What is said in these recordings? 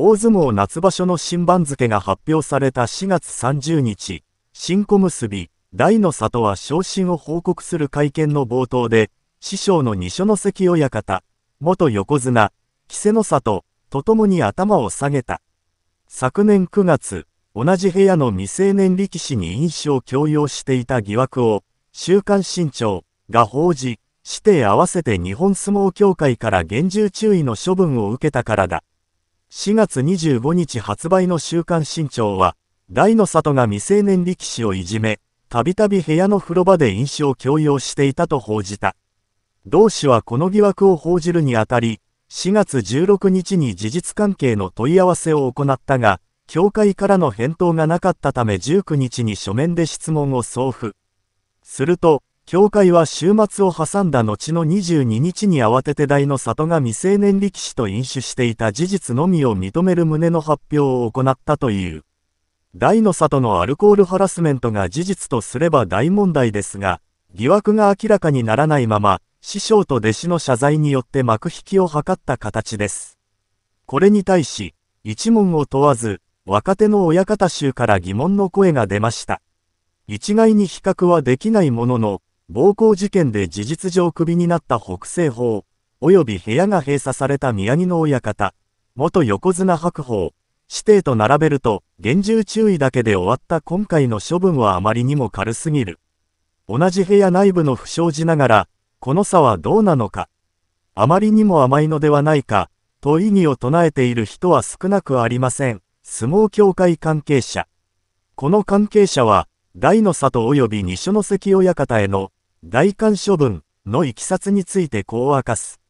大相撲夏場所の新番付が発表された4月30日、新小結、大の里は昇進を報告する会見の冒頭で、師匠の二所ノ関親方、元横綱、稀勢の里、とともに頭を下げた。昨年9月、同じ部屋の未成年力士に印象を強要していた疑惑を、週刊新潮が報じ、指定合わせて日本相撲協会から厳重注意の処分を受けたからだ。4月25日発売の週刊新潮は、大の里が未成年力士をいじめ、たびたび部屋の風呂場で飲酒を強要していたと報じた。同氏はこの疑惑を報じるにあたり、4月16日に事実関係の問い合わせを行ったが、協会からの返答がなかったため19日に書面で質問を送付。すると、教会は週末を挟んだ後の22日に慌てて大の里が未成年力士と飲酒していた事実のみを認める旨の発表を行ったという。大の里のアルコールハラスメントが事実とすれば大問題ですが、疑惑が明らかにならないまま、師匠と弟子の謝罪によって幕引きを図った形です。これに対し、一問を問わず、若手の親方衆から疑問の声が出ました。一概に比較はできないものの、暴行事件で事実上クビになった北西方、及び部屋が閉鎖された宮城の親方、元横綱白鵬、指定と並べると、厳重注意だけで終わった今回の処分はあまりにも軽すぎる。同じ部屋内部の不祥事ながら、この差はどうなのか。あまりにも甘いのではないか、と異議を唱えている人は少なくありません。相撲協会関係者。この関係者は、大の里及び二所ノ関親方への大官処分のいきさつについてこう明かす。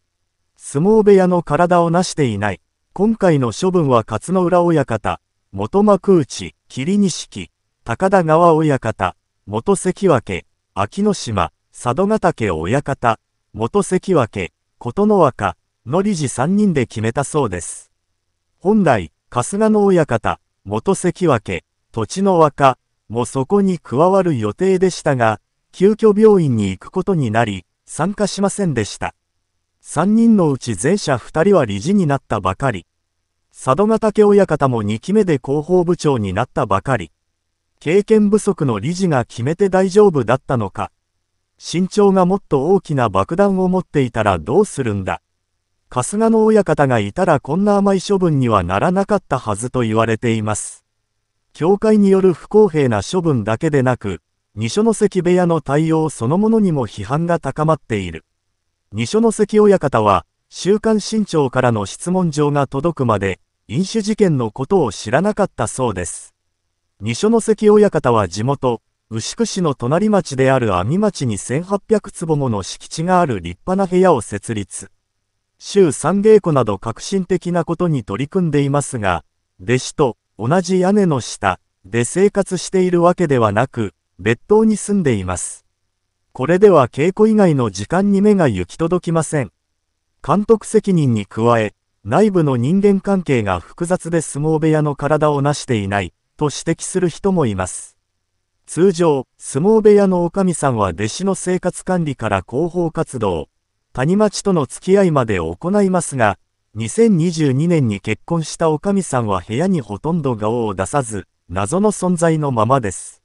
相撲部屋の体を成していない。今回の処分は勝野浦親方、元幕内、霧錦、高田川親方、元関脇、秋の島、佐渡ヶ岳親方、元関脇、琴ノ若、の理事3人で決めたそうです。本来、春日野親方、元関脇、土地の若、もそこに加わる予定でしたが、急遽病院に行くことになり、参加しませんでした。3人のうち前者2人は理事になったばかり。佐渡ヶ嶽親方も2期目で広報部長になったばかり。経験不足の理事が決めて大丈夫だったのか。身長がもっと大きな爆弾を持っていたらどうするんだ。春日の親方がいたらこんな甘い処分にはならなかったはずと言われています。教会による不公平な処分だけでなく、二所ノ関部屋の対応そのものにも批判が高まっている。二所ノ関親方は、週刊新潮からの質問状が届くまで、飲酒事件のことを知らなかったそうです。二所ノ関親方は地元、牛久市の隣町である阿見町に1800坪もの敷地がある立派な部屋を設立。週三稽古など革新的なことに取り組んでいますが、弟子と同じ屋根の下で生活しているわけではなく、別棟に住んでいます。これでは稽古以外の時間に目が行き届きません。監督責任に加え、内部の人間関係が複雑で相撲部屋の体を成していない、と指摘する人もいます。通常、相撲部屋の女将さんは弟子の生活管理から広報活動、谷町との付き合いまで行いますが、2022年に結婚した女将さんは部屋にほとんど顔を出さず、謎の存在のままです。